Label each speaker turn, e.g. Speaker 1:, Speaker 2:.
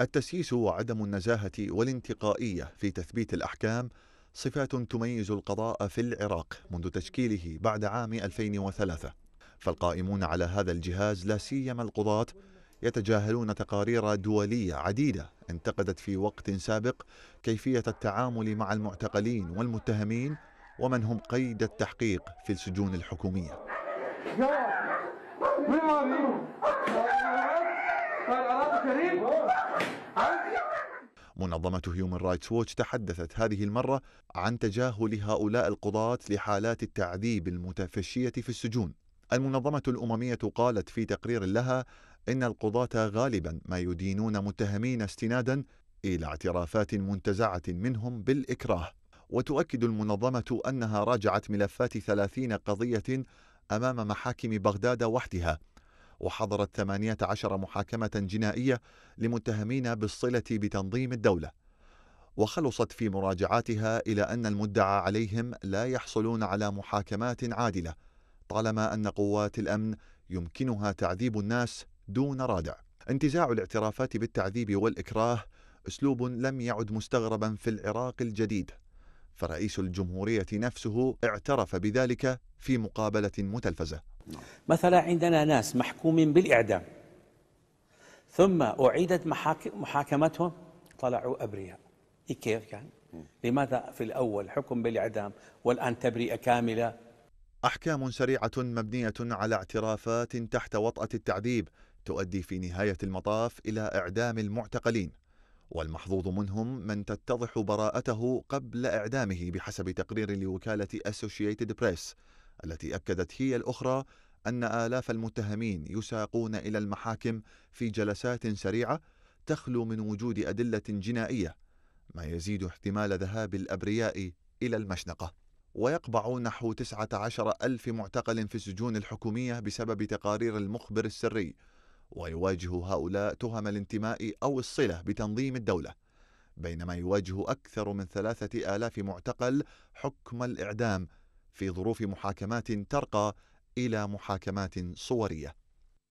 Speaker 1: التسييس وعدم النزاهة والانتقائية في تثبيت الأحكام صفات تميز القضاء في العراق منذ تشكيله بعد عام 2003 فالقائمون على هذا الجهاز لا سيما القضاة يتجاهلون تقارير دولية عديدة انتقدت في وقت سابق كيفية التعامل مع المعتقلين والمتهمين ومن هم قيد التحقيق في السجون الحكومية منظمة هيومن رايتس ووتش تحدثت هذه المرة عن تجاهل هؤلاء القضاة لحالات التعذيب المتفشية في السجون. المنظمة الأممية قالت في تقرير لها إن القضاة غالبا ما يدينون متهمين استنادا إلى اعترافات منتزعة منهم بالإكراه. وتؤكد المنظمة أنها راجعت ملفات ثلاثين قضية أمام محاكم بغداد وحدها وحضرت 18 محاكمة جنائية لمتهمين بالصلة بتنظيم الدولة وخلصت في مراجعاتها إلى أن المدعى عليهم لا يحصلون على محاكمات عادلة طالما أن قوات الأمن يمكنها تعذيب الناس دون رادع انتزاع الاعترافات بالتعذيب والإكراه أسلوب لم يعد مستغربا في العراق الجديد فرئيس الجمهورية نفسه اعترف بذلك في مقابلة متلفزة مثلا عندنا ناس محكومين بالإعدام ثم أعيدت محاكمتهم طلعوا أبرياء إيه كيف كان؟ يعني؟ لماذا في الأول حكم بالإعدام والآن تبرئة كاملة؟ أحكام سريعة مبنية على اعترافات تحت وطأة التعذيب تؤدي في نهاية المطاف إلى إعدام المعتقلين والمحظوظ منهم من تتضح براءته قبل إعدامه بحسب تقرير لوكالة أسوشيتد بريس التي أكدت هي الأخرى أن آلاف المتهمين يساقون إلى المحاكم في جلسات سريعة تخلو من وجود أدلة جنائية ما يزيد احتمال ذهاب الأبرياء إلى المشنقة ويقبع نحو 19 ألف معتقل في السجون الحكومية بسبب تقارير المخبر السري ويواجه هؤلاء تهم الانتماء أو الصلة بتنظيم الدولة بينما يواجه أكثر من ثلاثة آلاف معتقل حكم الإعدام في ظروف محاكمات ترقى الى محاكمات صوريه